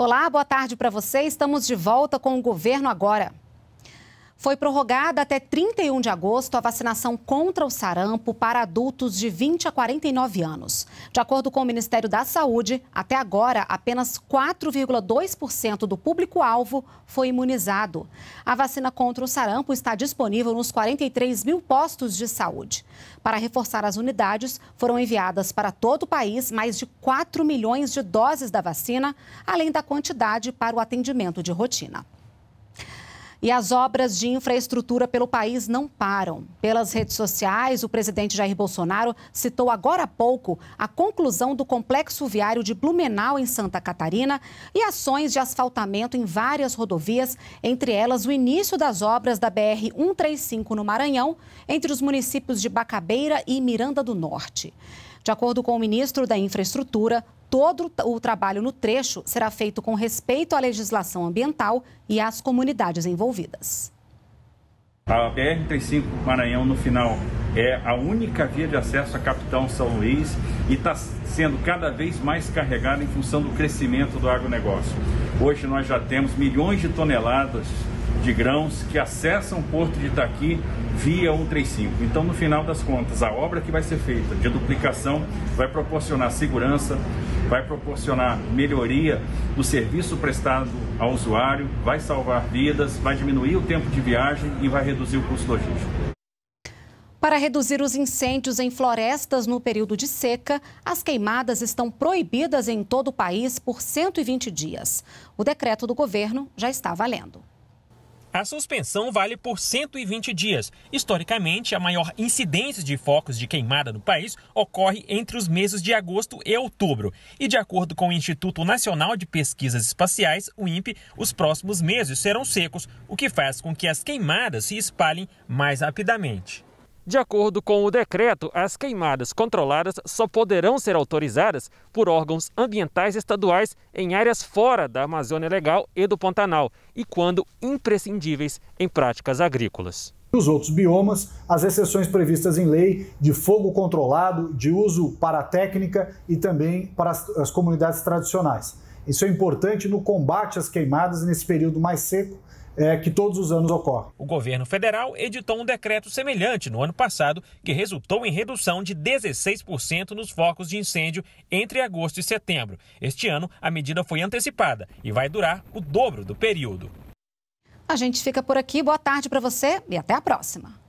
Olá, boa tarde para você. Estamos de volta com o Governo Agora. Foi prorrogada até 31 de agosto a vacinação contra o sarampo para adultos de 20 a 49 anos. De acordo com o Ministério da Saúde, até agora, apenas 4,2% do público-alvo foi imunizado. A vacina contra o sarampo está disponível nos 43 mil postos de saúde. Para reforçar as unidades, foram enviadas para todo o país mais de 4 milhões de doses da vacina, além da quantidade para o atendimento de rotina. E as obras de infraestrutura pelo país não param. Pelas redes sociais, o presidente Jair Bolsonaro citou agora há pouco a conclusão do complexo viário de Blumenau, em Santa Catarina, e ações de asfaltamento em várias rodovias, entre elas o início das obras da BR-135 no Maranhão, entre os municípios de Bacabeira e Miranda do Norte. De acordo com o ministro da Infraestrutura, todo o trabalho no trecho será feito com respeito à legislação ambiental e às comunidades envolvidas. A BR-35 Maranhão, no final, é a única via de acesso à capital São Luís e está sendo cada vez mais carregada em função do crescimento do agronegócio. Hoje nós já temos milhões de toneladas de grãos que acessam o porto de Itaqui via 135. Então, no final das contas, a obra que vai ser feita de duplicação vai proporcionar segurança, vai proporcionar melhoria do serviço prestado ao usuário, vai salvar vidas, vai diminuir o tempo de viagem e vai reduzir o custo logístico. Para reduzir os incêndios em florestas no período de seca, as queimadas estão proibidas em todo o país por 120 dias. O decreto do governo já está valendo. A suspensão vale por 120 dias. Historicamente, a maior incidência de focos de queimada no país ocorre entre os meses de agosto e outubro. E de acordo com o Instituto Nacional de Pesquisas Espaciais, o INPE, os próximos meses serão secos, o que faz com que as queimadas se espalhem mais rapidamente. De acordo com o decreto, as queimadas controladas só poderão ser autorizadas por órgãos ambientais estaduais em áreas fora da Amazônia Legal e do Pantanal e quando imprescindíveis em práticas agrícolas. Nos outros biomas, as exceções previstas em lei de fogo controlado, de uso para a técnica e também para as comunidades tradicionais. Isso é importante no combate às queimadas nesse período mais seco é, que todos os anos ocorre. O governo federal editou um decreto semelhante no ano passado, que resultou em redução de 16% nos focos de incêndio entre agosto e setembro. Este ano, a medida foi antecipada e vai durar o dobro do período. A gente fica por aqui. Boa tarde para você e até a próxima.